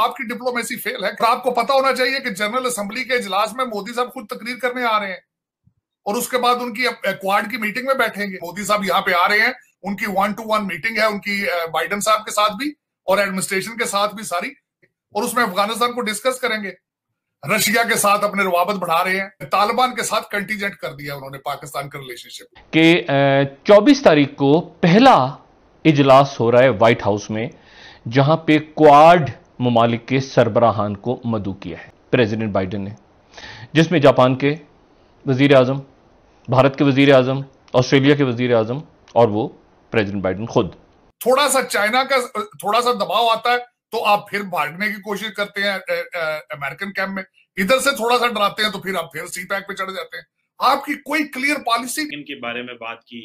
आपकी diplomacy fail है तो आपको पता होना चाहिए कि जनरल असेंबली के इजलास में मोदी साहब खुद तकरीर करने आ रहे हैं और उसके बाद उनकी क्वाड की मीटिंग में बैठेंगे मोदी साहब यहाँ पे आ रहे हैं उनकी वन टू वन मीटिंग है उनकी बाइडन साहब के साथ भी और एडमिनिस्ट्रेशन के साथ भी सारी और उसमें अफगानिस्तान को डिस्कस करेंगे रशिया के साथ अपने रवाबत बढ़ा रहे हैं तालिबान के साथ कंटीजेंट कर दिया उन्होंने पाकिस्तान का रिलेशनशिप के चौबीस तारीख को पहला इजलास हो रहा है व्हाइट हाउस में जहां पे क्वाड ममालिक के सरबराहान को मदु किया है प्रेसिडेंट बाइडन ने जिसमें जापान के वजीर आजम भारत के वजीर आजम ऑस्ट्रेलिया के वजीर आजम और वो प्रेसिडेंट बाइडन खुद थोड़ा सा चाइना का थोड़ा सा दबाव आता है तो आप फिर भागने की कोशिश करते हैं अमेरिकन कैंप में इधर से थोड़ा सा डराते हैं तो फिर आप फिर सी पैक पे चढ़ जाते हैं आपकी कोई क्लियर पॉलिसी इनके बारे में बात की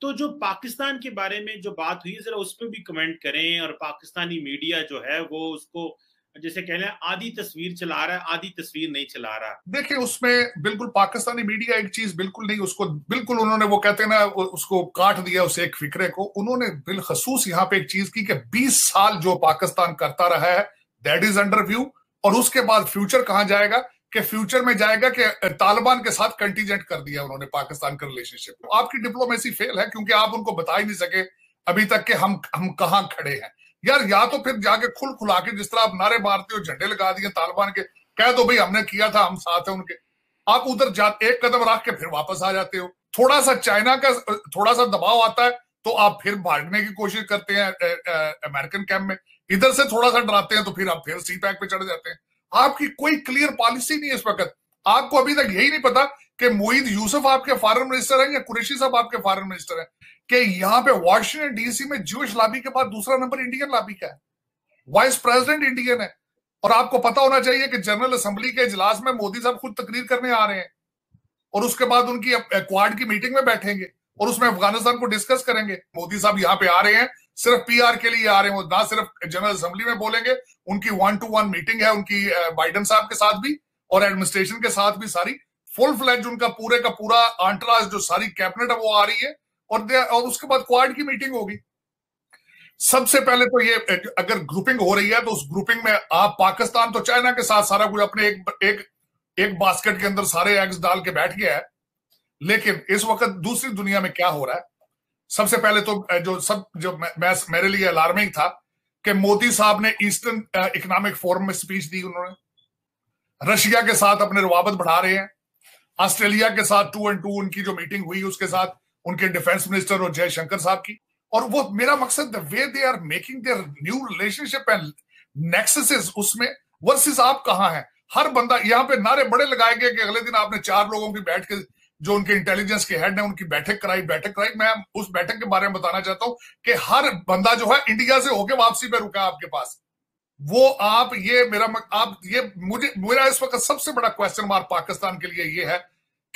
तो जो पाकिस्तान के बारे में जो बात हुई जरा उस पर भी कमेंट करें और पाकिस्तानी मीडिया जो है वो उसको जैसे कह लें आधी तस्वीर चला रहा है आधी तस्वीर नहीं चला रहा देखिए उसमें बिल्कुल पाकिस्तानी मीडिया एक चीज बिल्कुल नहीं उसको बिल्कुल उन्होंने वो कहते हैं ना उसको काट दिया उस एक फिक्रे को उन्होंने बिलखसूस यहाँ पे एक चीज की कि 20 साल जो पाकिस्तान करता रहा है दैट इज अंडर व्यू और उसके बाद फ्यूचर कहाँ जाएगा कि फ्यूचर में जाएगा कि तालिबान के साथ कंटीजेंट कर दिया उन्होंने पाकिस्तान का रिलेशनशिप तो आपकी डिप्लोमेसी फेल है क्योंकि आप उनको बता ही नहीं सके अभी तक के हम हम कहा खड़े हैं यार या तो फिर जाके खुल खुला के जिस तरह आप नारे मारते हो झंडे लगा दिए तालिबान के कह दो भाई हमने किया था हम साथ हैं उनके आप उधर जाते एक कदम रख के फिर वापस आ जाते हो थोड़ा सा चाइना का थोड़ा सा दबाव आता है तो आप फिर भागने की कोशिश करते हैं अमेरिकन कैंप में इधर से थोड़ा सा डराते हैं तो फिर आप फिर सी पैक पे चढ़ जाते हैं आपकी कोई क्लियर पॉलिसी नहीं है इस वक्त आपको अभी तक यही नहीं पता कि मोहित यूसुफ आपके फॉरन मिनिस्टर हैं या कुरेशी साहब आपके फॉरन मिनिस्टर हैं कि यहाँ पे वॉशिंगटन डीसी में जूश लाबी के बाद दूसरा नंबर इंडियन लाबी का है वाइस प्रेसिडेंट इंडियन है और आपको पता होना चाहिए कि जनरल असेंबली के इजलास में मोदी साहब खुद तकरीर करने आ रहे हैं और उसके बाद उनकी क्वाड की मीटिंग में बैठेंगे और उसमें अफगानिस्तान को डिस्कस करेंगे मोदी साहब यहाँ पे आ रहे हैं सिर्फ पीआर के लिए आ रहे हैं वो ना सिर्फ जनरल असेंबली में बोलेंगे उनकी वन टू वन मीटिंग है उनकी बाइडन साहब के साथ भी और एडमिनिस्ट्रेशन के साथ भी सारी फुल फ्लैज उनका पूरे का पूरा आंट्राज जो सारी कैबिनेट है वो आ रही है और और उसके बाद क्वाड की मीटिंग होगी सबसे पहले तो ये अगर ग्रुपिंग हो रही है तो उस ग्रुपिंग में आप पाकिस्तान तो चाइना के साथ सारा कुछ अपने एक एक एक बास्केट के अंदर सारे एग्स डाल के बैठ गया है लेकिन इस वक्त दूसरी दुनिया में क्या हो रहा है सबसे पहले तो जो सब जो मैं, मेरे लिए अलार्मिंग था कि मोदी साहब ने ईस्टर्न इकोनॉमिक फोरम में स्पीच दी उन्होंने रशिया के साथ अपने रवाबत बढ़ा रहे हैं ऑस्ट्रेलिया के साथ टू एंड टू उनकी जो मीटिंग हुई उसके साथ उनके डिफेंस मिनिस्टर और जयशंकर साहब की और वो मेरा मकसद वे they are making their new relationship and nexus उसमें वर्सेस आप कहा हैं हर बंदा यहाँ पे नारे बड़े लगाए गए कि अगले दिन आपने चार लोगों की बैठ के जो उनके इंटेलिजेंस के हेड ने उनकी बैठक कराई बैठक कराई मैं उस बैठक के बारे में बताना चाहता हूं कि हर बंदा जो है इंडिया से होके वापसी पे रुका आपके पास वो आप ये मेरा आप ये मुझे मेरा इस वक्त सबसे बड़ा क्वेश्चन मार्क पाकिस्तान के लिए ये है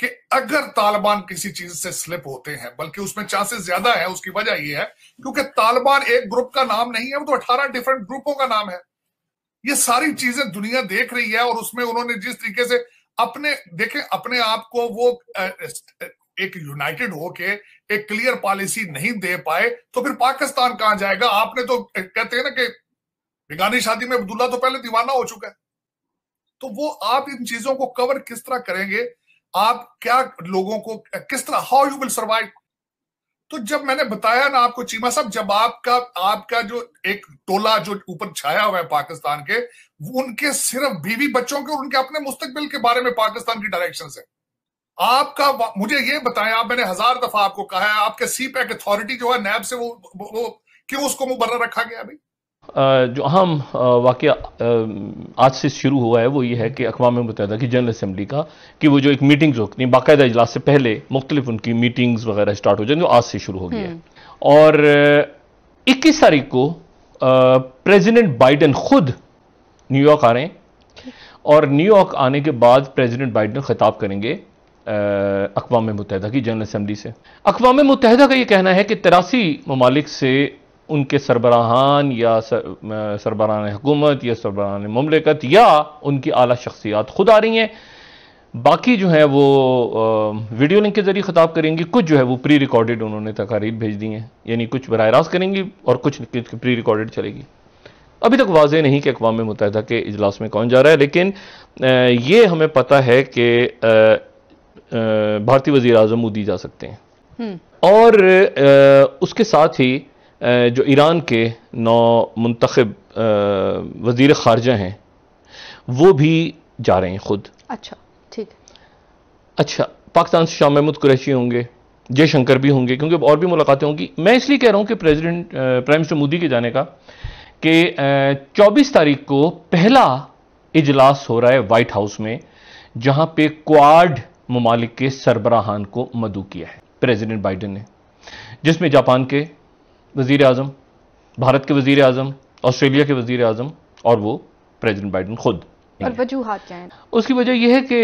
कि अगर तालिबान किसी चीज से स्लिप होते हैं बल्कि उसमें चांसेस ज्यादा है उसकी वजह यह है क्योंकि तालिबान एक ग्रुप का नाम नहीं है वो तो अठारह डिफरेंट ग्रुपों का नाम है ये सारी चीजें दुनिया देख रही है और उसमें उन्होंने जिस तरीके से अपने देखें अपने आप को वो एक यूनाइटेड होके एक क्लियर पॉलिसी नहीं दे पाए तो फिर पाकिस्तान कहां जाएगा आपने तो कहते हैं ना कि बिगानी शादी में अब्दुल्ला तो पहले दीवाना हो चुका है तो वो आप इन चीजों को कवर किस तरह करेंगे आप क्या लोगों को किस तरह हाउ यू विल सर्वाइव तो जब मैंने बताया ना आपको चीमा साहब जब आपका आपका जो एक टोला जो ऊपर छाया हुआ है पाकिस्तान के उनके सिर्फ बीवी बच्चों के और उनके अपने मुस्तकबिल के बारे में पाकिस्तान की डायरेक्शन है आपका मुझे ये बताएं आप मैंने हजार दफा आपको कहा है आपके सी पैक अथॉरिटी जो है नैब से वो, वो, वो क्यों उसको मुबर्रा रखा गया भाई जो अहम वाक्य आज से शुरू हुआ है वो ये है कि अकवा मुतहदा की जनरल असम्बली का कि वो जो एक मीटिंग्स होती हैं बाकायदा इजलास से पहले मुख्तलिफ उनकी मीटिंग्स वगैरह स्टार्ट हो जाएंगी जो आज से शुरू हो गई है हम्म। और इक्कीस तारीख को प्रेजिडेंट बाइडन खुद न्यूयॉर्क आ रहे हैं और न्यूयॉर्क आने के बाद प्रेजिडेंट बाइडन खिताब करेंगे अकवा मुतहदा की जनरल असम्बली से अकवा मुतहदा का ये कहना है कि तिरासी ममालिक से उनके सरबराहान या सरबरान हुकूमत या सरबरान ममलिकत या उनकी आला शख्सियात खुद आ रही हैं बाकी जो है वो वीडियो लिंक के ज़रिए ख़ताब करेंगी कुछ जो है वो प्री रिकॉर्डेड उन्होंने तकारीर भेज दी हैं यानी कुछ बरह रास्त करेंगी और कुछ प्री रिकॉर्डेड चलेगी अभी तक वाजे नहीं कि अकवा मुतहदा के इजलास में कौन जा रहा है लेकिन ये हमें पता है कि भारतीय वजी अजम मोदी जा सकते हैं हम्म। और उसके साथ ही जो ईरान के नौ मंतखब वजीर खारजा हैं वो भी जा रहे हैं खुद अच्छा ठीक अच्छा पाकिस्तान से शाह महमूद कुरैशी होंगे जयशंकर भी होंगे क्योंकि और भी मुलाकातें होंगी मैं इसलिए कह रहा हूँ कि प्रेसिडेंट प्राइम मिनिस्टर मोदी के जाने का कि 24 तारीख को पहला इजलास हो रहा है व्हाइट हाउस में जहां पे क्वाड ममालिक के सरबराहान को मदू किया है प्रेसिडेंट बाइडन ने जिसमें जापान के वज़ी अजम भारत के वजीर अजम ऑस्ट्रेलिया के वजीर अजम और वो प्रेजिडेंट बाइडन खुद वजूहत क्या उसकी वजह यह है कि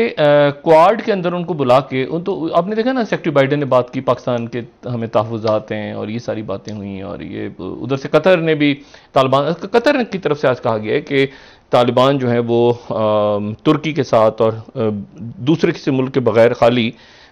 क्वाड के अंदर उनको बुला के उन तो आपने देखा ना सेक्रेटरी बाइडन ने बात की पाकिस्तान के हमें तहफात हैं और ये सारी बातें हुई और ये उधर से कतर ने भी तालिबान कतर की तरफ से आज कहा गया है कि तालिबान जो है वो आ, तुर्की के साथ और दूसरे किसी मुल्क के बगैर खाली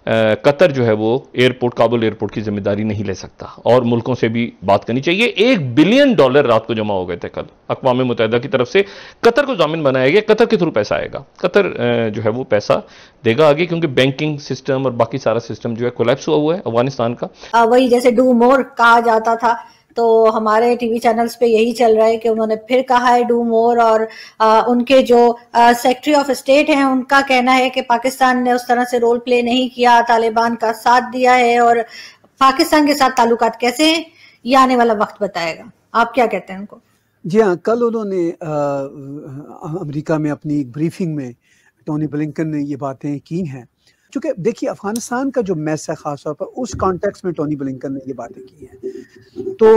कतर जो है वो एयरपोर्ट काबुल एयरपोर्ट की जिम्मेदारी नहीं ले सकता और मुल्कों से भी बात करनी चाहिए एक बिलियन डॉलर रात को जमा हो गए थे कल अकवा मुतहदा की तरफ से कतर को जामिन बनाया गया कतर के थ्रू पैसा आएगा कतर जो है वो पैसा देगा आगे क्योंकि बैंकिंग सिस्टम और बाकी सारा सिस्टम जो है कोलेप्स हुआ हुआ है अफगानिस्तान का वही जैसे डू मोर कहा जाता था तो हमारे टीवी चैनल्स पे यही चल रहा है कि उन्होंने फिर कहा है डू मोर और आ, उनके जो सेक्रेटरी ऑफ स्टेट हैं उनका कहना है कि पाकिस्तान ने उस तरह से रोल प्ले नहीं किया तालिबान का साथ दिया है और पाकिस्तान के साथ ताल्लुक कैसे हैं ये आने वाला वक्त बताएगा आप क्या कहते हैं उनको जी हाँ कल उन्होंने अमरीका में अपनी एक ब्रीफिंग में टोनी ब्लिंकन ने ये बातें की हैं क्योंकि देखिए अफगानिस्तान का जो मैस है खासतौर पर उस कॉन्टेक्स्ट में टोनी ब्लिंकन ने ये बातें की हैं तो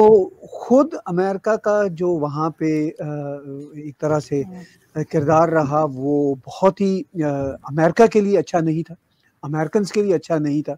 खुद अमेरिका का जो वहाँ पे एक तरह से हाँ। किरदार रहा वो बहुत ही अमेरिका के लिए अच्छा नहीं था अमेरिकन के लिए अच्छा नहीं था